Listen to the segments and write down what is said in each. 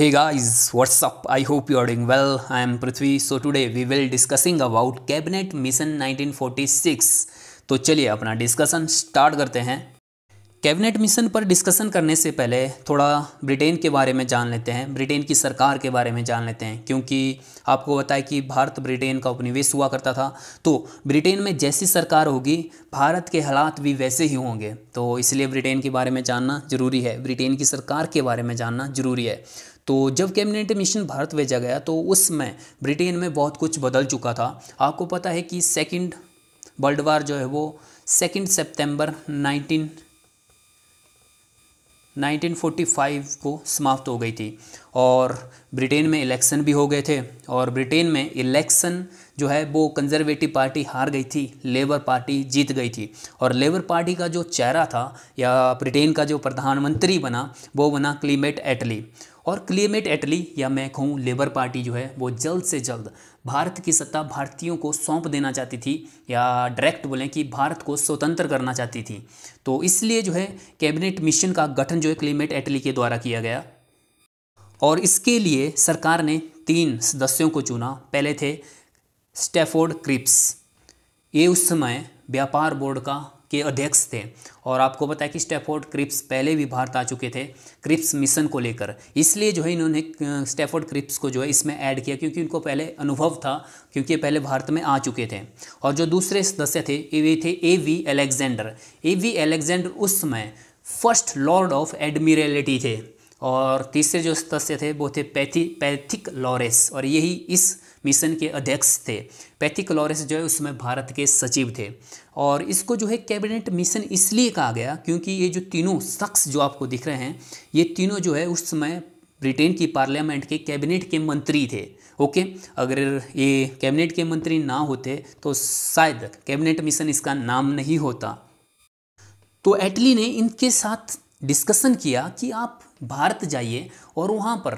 Hey guys, what's up? I hope you are doing well. I am Prithvi. So today we will discussing about Cabinet Mission 1946. तो चलिए अपना discussion start करते हैं cabinet mission पर discussion करने से पहले थोड़ा ब्रिटेन के बारे में जान लेते हैं ब्रिटेन की सरकार के बारे में जान लेते हैं क्योंकि आपको बताया कि भारत ब्रिटेन का उपनिवेश हुआ करता था तो ब्रिटेन में जैसी सरकार होगी भारत के हालात भी वैसे ही होंगे तो इसलिए ब्रिटेन के बारे में जानना ज़रूरी है ब्रिटेन की सरकार के बारे में जानना ज़रूरी है तो जब कैबिनेट मिशन भारत भेजा गया तो उसमें ब्रिटेन में बहुत कुछ बदल चुका था आपको पता है कि सेकंड वर्ल्ड वार जो है वो सेकंड सितंबर 19 1945 को समाप्त हो गई थी और ब्रिटेन में इलेक्शन भी हो गए थे और ब्रिटेन में इलेक्शन जो है वो कंजर्वेटिव पार्टी हार गई थी लेबर पार्टी जीत गई थी और लेबर पार्टी का जो चेहरा था या ब्रिटेन का जो प्रधानमंत्री बना वो बना क्लीमेट एटली और क्लीमेट एटली या मैं कहूँ लेबर पार्टी जो है वो जल्द से जल्द भारत की सत्ता भारतीयों को सौंप देना चाहती थी या डायरेक्ट बोलें कि भारत को स्वतंत्र करना चाहती थी तो इसलिए जो है कैबिनेट मिशन का गठन जो है क्लीमेट एटली के द्वारा किया गया और इसके लिए सरकार ने तीन सदस्यों को चुना पहले थे स्टेफोर्ड क्रिप्स ये उस समय व्यापार बोर्ड का के अध्यक्ष थे और आपको पता है कि स्टेफोर्ड क्रिप्स पहले भी भारत आ चुके थे क्रिप्स मिशन को लेकर इसलिए जो है इन्होंने स्टेफोर्ड क्रिप्स को जो है इसमें ऐड किया क्योंकि इनको पहले अनुभव था क्योंकि ये पहले भारत में आ चुके थे और जो दूसरे सदस्य थे वे थे A V Alexander A V Alexander उस समय फर्स्ट लॉर्ड ऑफ एडमिरलिटी थे और तीसरे जो सदस्य थे वो थे पैथी पैथिक लॉरेस और यही इस मिशन के अध्यक्ष थे पैथिक लॉरेस जो है उस समय भारत के सचिव थे और इसको जो है कैबिनेट मिशन इसलिए कहा गया क्योंकि ये जो तीनों शख्स जो आपको दिख रहे हैं ये तीनों जो है उस समय ब्रिटेन की पार्लियामेंट के कैबिनेट के मंत्री थे ओके अगर ये कैबिनेट के मंत्री ना होते तो शायद कैबिनेट मिशन इसका नाम नहीं होता तो एटली ने इनके साथ डिस्कशन किया कि आप भारत जाइए और वहाँ पर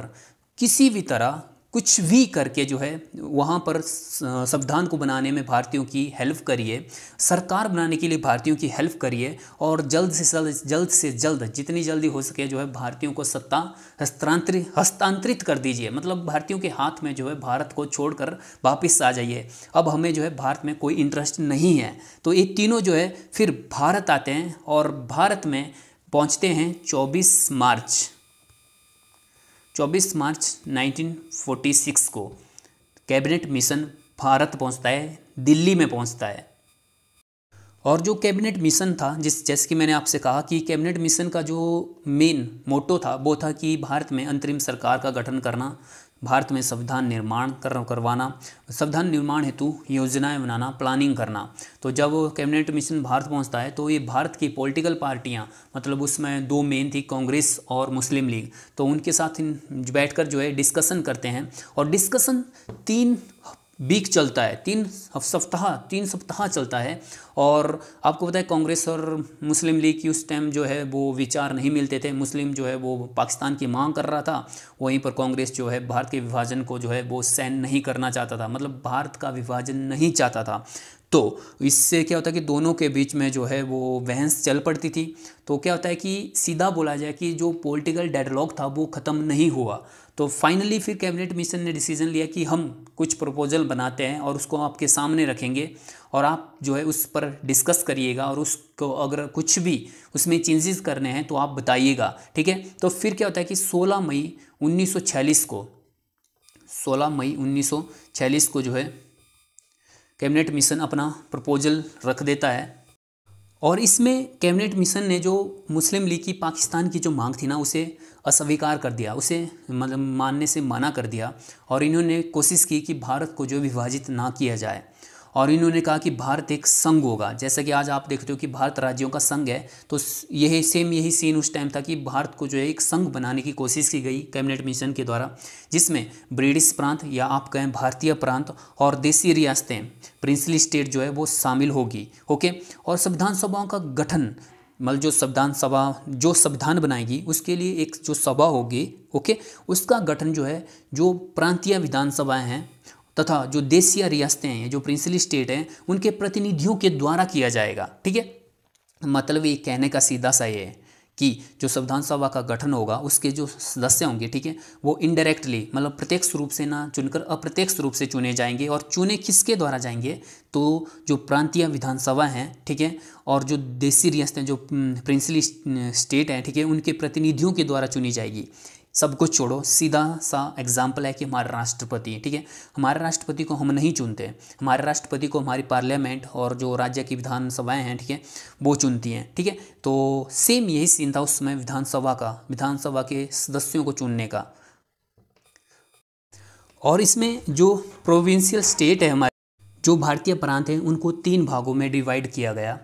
किसी भी तरह कुछ भी करके जो है वहाँ पर संविधान को बनाने में भारतीयों की हेल्प करिए सरकार बनाने के लिए भारतीयों की हेल्प करिए और जल्द से जल्द जल्द से जल्द जितनी जल्दी हो सके जो है भारतीयों को सत्ता हस्तांतरित हस्तांतरित कर दीजिए मतलब भारतीयों के हाथ में जो है भारत को छोड़कर वापस आ जाइए अब हमें जो है भारत में कोई इंटरेस्ट नहीं है तो ये तीनों जो है फिर भारत आते हैं और भारत में पहुंचते हैं 24 मार्च 24 मार्च 1946 को कैबिनेट मिशन भारत पहुंचता है दिल्ली में पहुंचता है और जो कैबिनेट मिशन था जिस जैसे कि मैंने आपसे कहा कि कैबिनेट मिशन का जो मेन मोटो था वो था कि भारत में अंतरिम सरकार का गठन करना भारत में संविधान निर्माण कर करवाना संविधान निर्माण हेतु योजनाएं बनाना प्लानिंग करना तो जब कैबिनेट मिशन भारत पहुंचता है तो ये भारत की पॉलिटिकल पार्टियां मतलब उसमें दो मेन थी कांग्रेस और मुस्लिम लीग तो उनके साथ बैठकर जो है डिस्कसन करते हैं और डिस्कसन तीन वीक चलता है तीन सप्ताह तीन सप्ताह चलता है और आपको पता है कांग्रेस और मुस्लिम लीग की उस टाइम जो है वो विचार नहीं मिलते थे मुस्लिम जो है वो पाकिस्तान की मांग कर रहा था वहीं पर कांग्रेस जो है भारत के विभाजन को जो है वो सहन नहीं करना चाहता था मतलब भारत का विभाजन नहीं चाहता था तो इससे क्या होता है कि दोनों के बीच में जो है वो बहस चल पड़ती थी तो क्या होता है कि सीधा बोला जाए कि जो पॉलिटिकल डेडलॉग था वो ख़त्म नहीं हुआ तो फाइनली फिर कैबिनेट मिशन ने डिसीजन लिया कि हम कुछ प्रपोजल बनाते हैं और उसको आपके सामने रखेंगे और आप जो है उस पर डिस्कस करिएगा और उसको अगर कुछ भी उसमें चेंजेस करने हैं तो आप बताइएगा ठीक है तो फिर क्या होता है कि 16 मई 1946 को 16 मई 1946 को जो है कैबिनेट मिशन अपना प्रपोजल रख देता है और इसमें कैबिनेट मिशन ने जो मुस्लिम लीग की पाकिस्तान की जो मांग थी ना उसे अस्वीकार कर दिया उसे मतलब मानने से मना कर दिया और इन्होंने कोशिश की कि भारत को जो विभाजित ना किया जाए और इन्होंने कहा कि भारत एक संघ होगा जैसा कि आज आप देखते हो कि भारत राज्यों का संघ है तो यही सेम यही सीन उस टाइम था कि भारत को जो है एक संघ बनाने की कोशिश की गई कैबिनेट मिशन के द्वारा जिसमें ब्रिटिश प्रांत या आप कहें भारतीय प्रांत और देसी रियासतें प्रिंसली स्टेट जो है वो शामिल होगी ओके और संविधान सभाओं का गठन मतलब जो संविधान सभा जो संविधान बनाएगी उसके लिए एक जो सभा होगी ओके उसका गठन जो है जो प्रांतीय विधानसभाएं हैं तथा जो देशीय रियासतें हैं जो प्रिंसली स्टेट हैं उनके प्रतिनिधियों के द्वारा किया जाएगा ठीक है मतलब ये कहने का सीधा सा ये है कि जो संविधान सभा का गठन होगा उसके जो सदस्य होंगे ठीक है वो इनडायरेक्टली मतलब प्रत्यक्ष रूप से ना चुनकर अप्रत्यक्ष रूप से चुने जाएंगे और चुने किसके द्वारा जाएंगे तो जो प्रांतीय विधानसभा हैं ठीक है और जो देसी रियासतें जो हम्म, प्रिंसली स्टेट हैं ठीक है उनके प्रतिनिधियों के द्वारा चुनी जाएगी सब कुछ छोड़ो सीधा सा एग्जाम्पल है कि हमारे राष्ट्रपति ठीक है हमारे राष्ट्रपति को हम नहीं चुनते हमारे राष्ट्रपति को हमारी पार्लियामेंट और जो राज्य की विधानसभाएं हैं ठीक है वो चुनती हैं ठीक है तो सेम यही सीन था उस समय विधानसभा का विधानसभा के सदस्यों को चुनने का और इसमें जो प्रोविंशियल स्टेट है हमारे जो भारतीय प्रांत हैं उनको तीन भागों में डिवाइड किया गया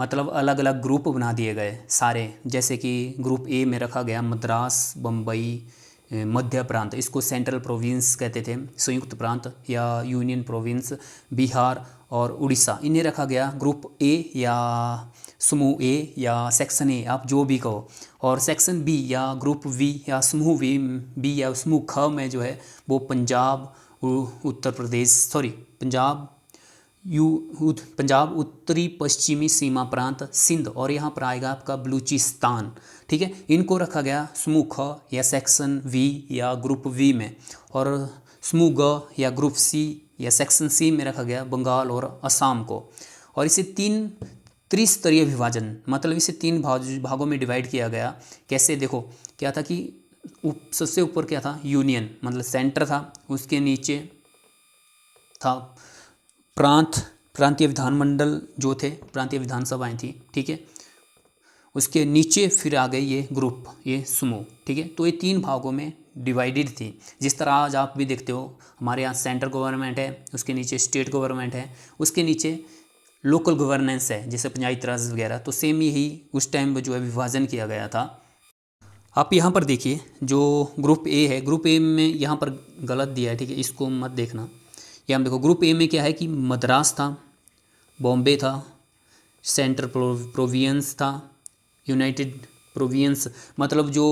मतलब अलग अलग ग्रुप बना दिए गए सारे जैसे कि ग्रुप ए में रखा गया मद्रास बम्बई मध्य प्रांत इसको सेंट्रल प्रोविंस कहते थे संयुक्त प्रांत या यूनियन प्रोविंस बिहार और उड़ीसा इन्हें रखा गया ग्रुप ए या समूह ए या सेक्शन ए आप जो भी कहो और सेक्शन बी या ग्रुप वी या समूह वी बी या समूह ख में जो है वो पंजाब उत्तर प्रदेश सॉरी पंजाब यू पंजाब उत्तरी पश्चिमी सीमा प्रांत सिंध और यहाँ पर आएगा आपका बलूचिस्तान ठीक है इनको रखा गया समूह ख या सेक्शन वी या ग्रुप वी में और समूह ग या ग्रुप सी या सेक्शन सी में रखा गया बंगाल और असम को और इसे तीन त्रिस्तरीय विभाजन मतलब इसे तीन भाग भागों में डिवाइड किया गया कैसे देखो क्या था कि उप सबसे ऊपर क्या था यूनियन मतलब सेंटर था उसके नीचे था प्रांत प्रांतीय विधानमंडल जो थे प्रांतीय विधानसभाएं थी ठीक है उसके नीचे फिर आ गई ये ग्रुप ये समूह ठीक है तो ये तीन भागों में डिवाइडेड थी जिस तरह आज आप भी देखते हो हमारे यहाँ सेंट्रल गवर्नमेंट है उसके नीचे स्टेट गवर्नमेंट है उसके नीचे लोकल गवर्नेंस है जैसे पंचायत राज वगैरह तो सेम यही उस टाइम जो है विभाजन किया गया था आप यहाँ पर देखिए जो ग्रुप ए है ग्रुप ए में यहाँ पर गलत दिया है ठीक है इसको मत देखना या हम देखो ग्रुप ए में क्या है कि मद्रास था बॉम्बे था सेंट्रल प्रोविंस था यूनाइटेड प्रोविंस मतलब जो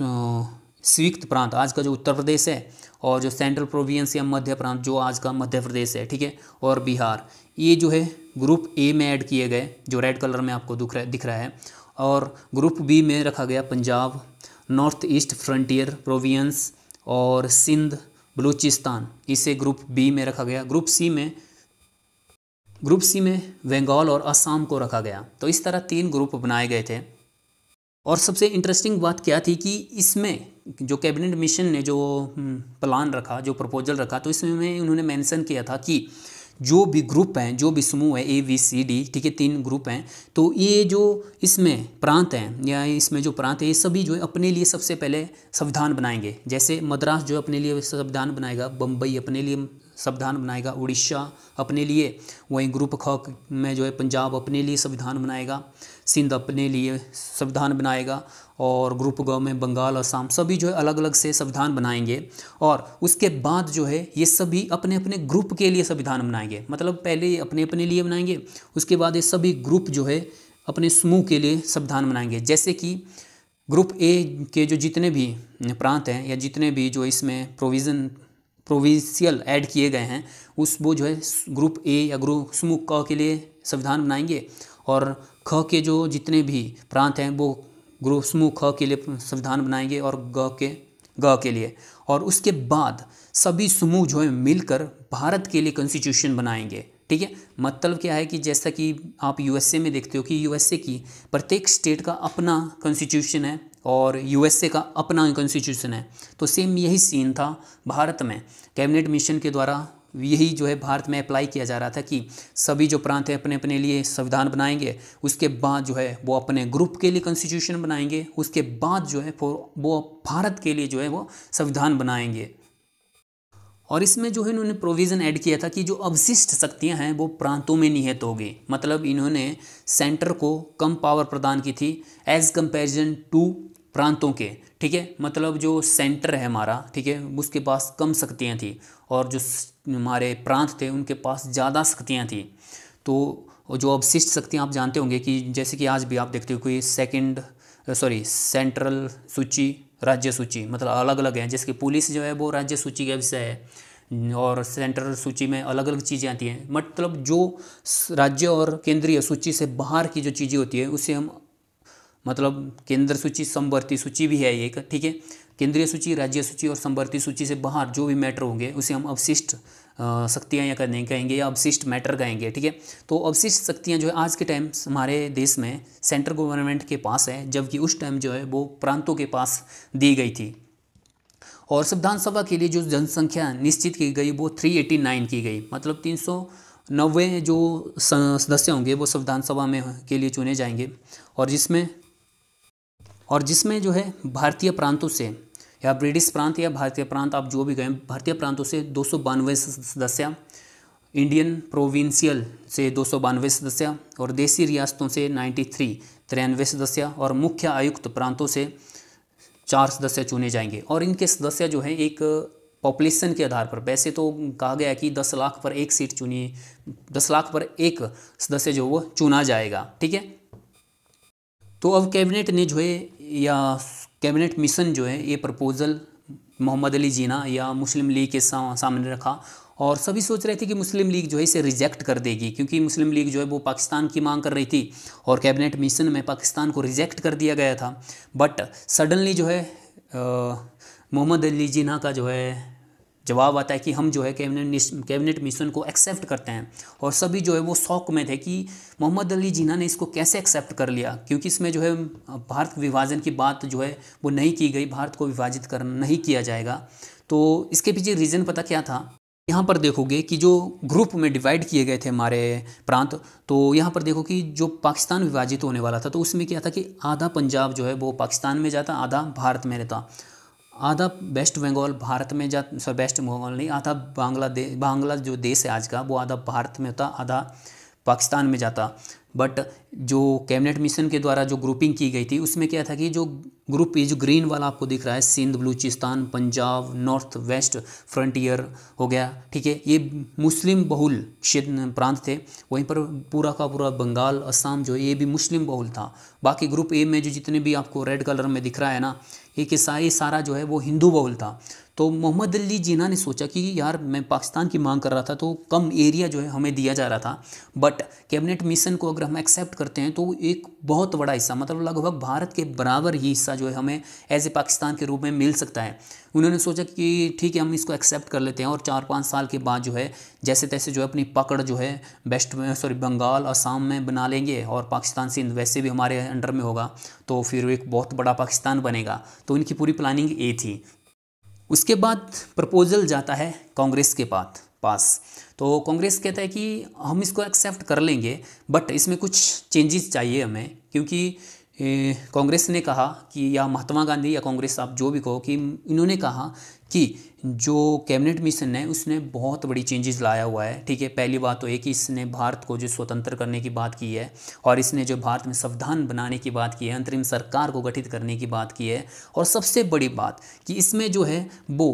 संयुक्त प्रांत आज का जो उत्तर प्रदेश है और जो सेंट्रल प्रोविंस या मध्य प्रांत जो आज का मध्य प्रदेश है ठीक है और बिहार ये जो है ग्रुप ए में ऐड किए गए जो रेड कलर में आपको दुख दिख रहा है और ग्रुप बी में रखा गया Punjab north east frontier province और सिंध बलूचिस्तान इसे ग्रुप बी में रखा गया ग्रुप सी में ग्रुप सी में बंगाल और असम को रखा गया तो इस तरह तीन ग्रुप बनाए गए थे और सबसे इंटरेस्टिंग बात क्या थी कि इसमें जो कैबिनेट मिशन ने जो प्लान हम्म, रखा जो प्रपोजल रखा तो इसमें उन्होंने मेंशन किया था कि जो भी ग्रुप हैं जो भी समूह है ए वी सी डी ठीक है तीन ग्रुप हैं तो ये जो इसमें प्रांत हैं या इसमें जो प्रांत है ये सभी जो है अपने लिए सबसे पहले संविधान बनाएंगे जैसे मद्रास जो अपने लिए संविधान बनाएगा बम्बई अपने लिए संविधान बनाएगा उड़ीसा अपने लिए वहीं ग्रुप ख में जो है पंजाब अपने लिए संविधान बनाएगा सिंध अपने लिए संविधान बनाएगा और ग्रुप ग में बंगाल असम सभी जो है अलग अलग से संविधान बनाएंगे और उसके बाद जो है ये सभी अपने अपने ग्रुप के लिए संविधान बनाएंगे मतलब पहले अपने अपने लिए बनाएंगे उसके बाद ये सभी ग्रुप जो है अपने समूह के लिए संविधान बनाएंगे जैसे कि ग्रुप ए के जो जितने भी प्रांत हैं या जितने भी जो इसमें प्रोविज़न प्रोविशियल ऐड किए गए हैं उस वो जो है ग्रुप ए या ग्रुप समूह क के लिए संविधान बनाएंगे और ख के जो जितने भी प्रांत हैं वो गुरु समूह ख के लिए संविधान बनाएंगे और ग के ग के लिए और उसके बाद सभी समूह जो है मिलकर भारत के लिए कॉन्स्टिट्यूशन बनाएंगे ठीक है मतलब क्या है कि जैसा कि आप यूएसए में देखते हो कि यूएसए की प्रत्येक स्टेट का अपना कॉन्स्टिट्यूशन है और यूएसए का अपना कॉन्स्टिट्यूशन है तो सेम यही सीन था भारत में कैबिनेट मिशन के द्वारा यही जो है भारत में अप्लाई किया जा रहा था कि सभी जो प्रांत हैं अपने अपने लिए संविधान बनाएंगे उसके बाद जो है वो अपने ग्रुप के लिए कॉन्स्टिट्यूशन बनाएंगे उसके बाद जो है वो भारत के लिए जो है वो संविधान बनाएंगे और इसमें जो है इन्होंने प्रोविज़न ऐड किया था कि जो अवशिष्ट शक्तियाँ हैं वो प्रांतों में निहित होगी मतलब इन्होंने सेंटर को कम पावर प्रदान की थी एज़ कंपेरिजन टू प्रांतों के ठीक है मतलब जो सेंटर है हमारा ठीक है उसके पास कम शक्तियाँ थी और जो हमारे प्रांत थे उनके पास ज़्यादा शक्तियाँ थी तो जो अवशिष्ट शक्तियाँ आप जानते होंगे कि जैसे कि आज भी आप देखते हो कि सेकेंड सॉरी सेंट्रल सूची राज्य सूची मतलब अलग अलग हैं जैसे कि पुलिस जो है वो राज्य सूची का विषय है और सेंट्रल सूची में अलग अलग चीज़ें आती हैं मतलब जो राज्य और केंद्रीय सूची से बाहर की जो चीज़ें होती है उसे हम मतलब केंद्र सूची संवर्ती सूची भी है एक ठीक है केंद्रीय सूची राज्य सूची और संवर्ती सूची से बाहर जो भी मैटर होंगे उसे हम अवशिष्ट शक्तियाँ या करने कहेंगे या अवशिष्ट मैटर कहेंगे ठीक है तो अवशिष्ट शक्तियाँ जो है आज के टाइम हमारे देश में सेंट्रल गवर्नमेंट के पास है जबकि उस टाइम जो है वो प्रांतों के पास दी गई थी और संविधान सभा के लिए जो जनसंख्या निश्चित की गई वो 389 की गई मतलब तीन नब्बे जो सदस्य होंगे वो संविधान सभा में के लिए चुने जाएंगे और जिसमें और जिसमें जो है भारतीय प्रांतों से या ब्रिटिश प्रांत या भारतीय प्रांत आप जो भी गए भारतीय प्रांतों से दो सदस्य इंडियन प्रोविंशियल से दो सदस्य और देसी रियासतों से थ्री तिरानवे सदस्य और मुख्य आयुक्त प्रांतों से चार सदस्य चुने जाएंगे और इनके सदस्य जो हैं एक पॉपुलेशन के आधार पर वैसे तो कहा गया कि दस लाख पर एक सीट चुनिए दस लाख पर एक सदस्य जो वो चुना जाएगा ठीक है तो अब कैबिनेट ने जो है या कैबिनेट मिशन जो है ये प्रपोज़ल मोहम्मद अली जीना या मुस्लिम लीग के सा, सामने रखा और सभी सोच रहे थे कि मुस्लिम लीग जो है इसे रिजेक्ट कर देगी क्योंकि मुस्लिम लीग जो है वो पाकिस्तान की मांग कर रही थी और कैबिनेट मिशन में पाकिस्तान को रिजेक्ट कर दिया गया था बट सडनली जो है मोहम्मद अली जीना का जो है जवाब आता है कि हम जो है कैबिनेट कैबिनेट मिशन को एक्सेप्ट करते हैं और सभी जो है वो शौक में थे कि मोहम्मद अली जिन्ना ने इसको कैसे एक्सेप्ट कर लिया क्योंकि इसमें जो है भारत विभाजन की बात जो है वो नहीं की गई भारत को विभाजित कर नहीं किया जाएगा तो इसके पीछे रीज़न पता क्या था यहाँ पर देखोगे कि जो ग्रुप में डिवाइड किए गए थे हमारे प्रांत तो यहाँ पर देखो कि जो पाकिस्तान विभाजित होने वाला था तो उसमें क्या था कि आधा पंजाब जो है वो पाकिस्तान में जाता आधा भारत में रहता आधा वेस्ट बंगाल भारत में जा सॉरी वेस्ट बंगाल नहीं आधा बांग्लादेश बांग्ला जो देश है आज का वो आधा भारत में होता आधा पाकिस्तान में जाता बट जो कैबिनेट मिशन के द्वारा जो ग्रुपिंग की गई थी उसमें क्या था कि जो ग्रुप ये जो ग्रीन वाला आपको दिख रहा है Sindh Balochistan Punjab north west frontier हो गया ठीक है ये मुस्लिम बहुल क्षेत्र प्रांत थे वहीं पर पूरा का पूरा बंगाल असम जो ये भी मुस्लिम बहुल था बाकी ग्रुप ए में जो जितने भी आपको रेड कलर में दिख रहा है ना ये कि ये सारा जो है वो हिंदू बहुल था तो मोहम्मद अली जिना ने सोचा कि यार मैं पाकिस्तान की मांग कर रहा था तो कम एरिया जो है हमें दिया जा रहा था बट कैबिनेट मिशन को अगर हम एक्सेप्ट करते हैं तो एक बहुत बड़ा हिस्सा मतलब लगभग भारत के बराबर ही हिस्सा जो है हमें एज ए पाकिस्तान के रूप में मिल सकता है उन्होंने सोचा कि ठीक है हम इसको एक्सेप्ट कर लेते हैं और चार पाँच साल के बाद जो है जैसे तैसे जो है अपनी पकड़ जो है वेस्ट में सॉरी बंगाल असम में बना लेंगे और पाकिस्तान सिंध वैसे भी हमारे अंडर में होगा तो फिर एक बहुत बड़ा पाकिस्तान बनेगा तो इनकी पूरी प्लानिंग ए थी उसके बाद प्रपोजल जाता है कांग्रेस के पास पास तो कांग्रेस कहता है कि हम इसको एक्सेप्ट कर लेंगे बट इसमें कुछ चेंजेस चाहिए हमें क्योंकि कांग्रेस ने कहा कि या महात्मा गांधी या कांग्रेस आप जो भी कहो कि इन्होंने कहा कि जो कैबिनेट मिशन है उसने बहुत बड़ी चेंजेस लाया हुआ है ठीक है पहली बात तो ये कि इसने भारत को जो स्वतंत्र करने की बात की है और इसने जो भारत में संविधान बनाने की बात की है अंतरिम सरकार को गठित करने की बात की है और सबसे बड़ी बात कि इसमें जो है वो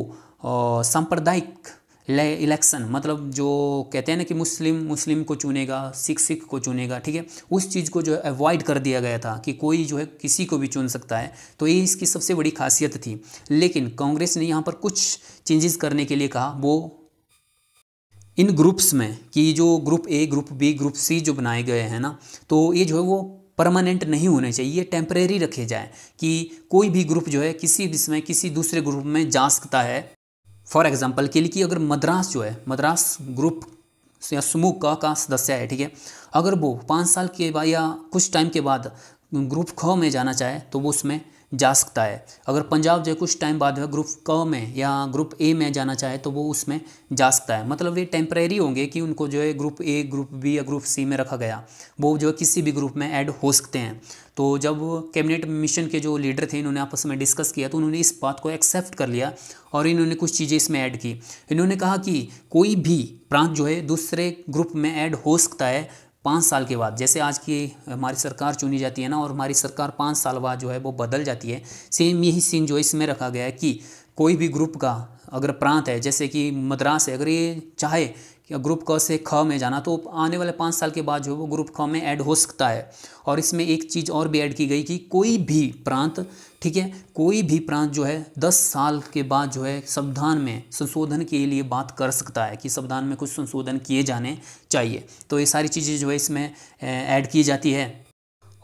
सांप्रदायिक इलेक्शन मतलब जो कहते हैं ना कि मुस्लिम मुस्लिम को चुनेगा सिख सिख को चुनेगा ठीक है उस चीज़ को जो है अवॉइड कर दिया गया था कि कोई जो है किसी को भी चुन सकता है तो ये इसकी सबसे बड़ी खासियत थी लेकिन कांग्रेस ने यहाँ पर कुछ चेंजेस करने के लिए कहा वो इन ग्रुप्स में कि जो group A group B group C जो बनाए गए हैं ना तो ये जो है वो परमानेंट नहीं होने चाहिए ये टेम्परेरी रखे जाए कि कोई भी ग्रुप जो है किसी भी समय किसी दूसरे ग्रुप में जा सकता है फॉर एग्जाम्पल के लिए कि अगर मद्रास जो है मद्रास ग्रुप या समूह क का, का सदस्य है ठीक है अगर वो पाँच साल के बाद या कुछ टाइम के बाद ग्रुप ख में जाना चाहे तो वो उसमें जा सकता है अगर पंजाब जो कुछ टाइम बाद ग्रुप क में या ग्रुप ए में जाना चाहे तो वो उसमें जा सकता है मतलब ये टेम्प्रेरी होंगे कि उनको जो है ग्रुप ए ग्रुप बी या ग्रुप सी में रखा गया वो जो है किसी भी ग्रुप में ऐड हो सकते हैं तो जब कैबिनेट मिशन के जो लीडर थे इन्होंने आपस में डिस्कस किया तो उन्होंने इस बात को एक्सेप्ट कर लिया और इन्होंने कुछ चीज़ें इसमें ऐड की इन्होंने कहा कि कोई भी प्रांत जो है दूसरे ग्रुप में ऐड हो सकता है पाँच साल के बाद जैसे आज की हमारी सरकार चुनी जाती है ना और हमारी सरकार पाँच साल बाद जो है वो बदल जाती है सेम यही सीन जो इसमें रखा गया है कि कोई भी ग्रुप का अगर प्रांत है जैसे कि मद्रास है अगर ये चाहे या ग्रुप क से ख में जाना तो आने वाले पाँच साल के बाद जो है वो ग्रुप ख में ऐड हो सकता है और इसमें एक चीज़ और भी ऐड की गई कि कोई भी प्रांत ठीक है कोई भी प्रांत जो है दस साल के बाद जो है संविधान में संशोधन के लिए बात कर सकता है कि संविधान में कुछ संशोधन किए जाने चाहिए तो ये सारी चीज़ें जो है इसमें ऐड की जाती है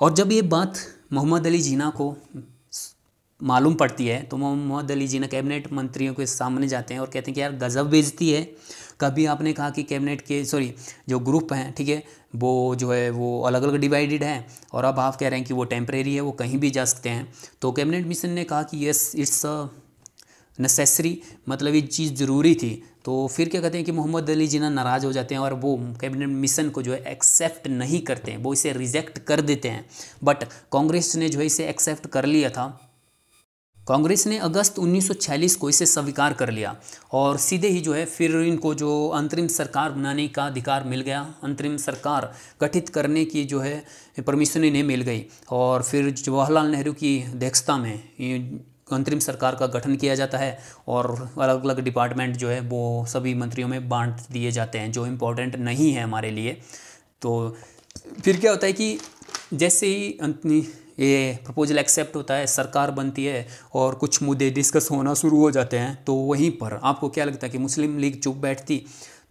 और जब ये बात मोहम्मद अली जीना को मालूम पड़ती है तो मोहम्मद अली जीना कैबिनेट मंत्रियों के सामने जाते हैं और कहते हैं कि यार गजब बेचती है कभी आपने कहा कि कैबिनेट के सॉरी जो ग्रुप हैं ठीक है वो जो है वो अलग अलग डिवाइडेड हैं और अब आप कह रहे हैं कि वो टेम्प्रेरी है वो कहीं भी जा सकते हैं तो कैबिनेट मिशन ने कहा कि यस इट्स नेसेसरी मतलब ये चीज़ ज़रूरी थी तो फिर क्या कहते हैं कि मोहम्मद अली जिना नाराज़ हो जाते हैं और वो कैबिनेट मिशन को जो है एक्सेप्ट नहीं करते हैं वो इसे रिजेक्ट कर देते हैं बट कांग्रेस ने जो है इसे एक्सेप्ट कर लिया था कांग्रेस ने अगस्त 1946 को इसे स्वीकार कर लिया और सीधे ही जो है फिर इनको जो अंतरिम सरकार बनाने का अधिकार मिल गया अंतरिम सरकार गठित करने की जो है परमिशन इन्हें मिल गई और फिर जवाहरलाल नेहरू की अध्यक्षता में अंतरिम सरकार का गठन किया जाता है और अलग अलग डिपार्टमेंट जो है वो सभी मंत्रियों में बांट दिए जाते हैं जो इम्पोर्टेंट नहीं है हमारे लिए तो फिर क्या होता है कि जैसे ही ये प्रपोजल एक्सेप्ट होता है सरकार बनती है और कुछ मुद्दे डिस्कस होना शुरू हो जाते हैं तो वहीं पर आपको क्या लगता है कि मुस्लिम लीग चुप बैठती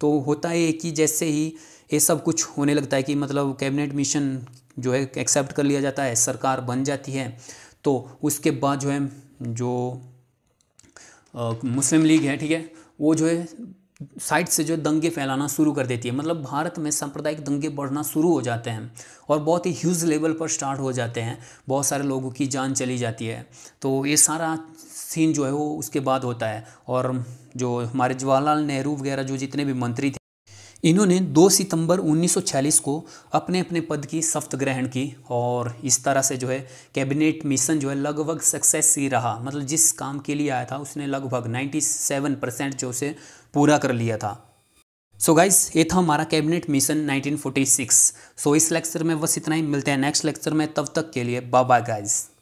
तो होता है कि जैसे ही ये सब कुछ होने लगता है कि मतलब कैबिनेट मिशन जो है एक्सेप्ट कर लिया जाता है सरकार बन जाती है तो उसके बाद जो है जो आ, मुस्लिम लीग है ठीक है वो जो है साइड से जो दंगे फैलाना शुरू कर देती है मतलब भारत में सांप्रदायिक दंगे बढ़ना शुरू हो जाते हैं और बहुत ही ह्यूज लेवल पर स्टार्ट हो जाते हैं बहुत सारे लोगों की जान चली जाती है तो ये सारा सीन जो है वो उसके बाद होता है और जो हमारे जवाहरलाल नेहरू वगैरह जो जितने भी मंत्री थे इन्होंने 2 सितंबर 1946 को अपने अपने पद की शपथ ग्रहण की और इस तरह से जो है कैबिनेट मिशन जो है लगभग सक्सेस ही रहा मतलब जिस काम के लिए आया था उसने लगभग 97 परसेंट जो उसे पूरा कर लिया था सो so गाइस ये था हमारा कैबिनेट मिशन 1946 सो so इस लेक्चर में बस इतना ही मिलते हैं नेक्स्ट लेक्चर में तब तक के लिए बाय बाय गाइस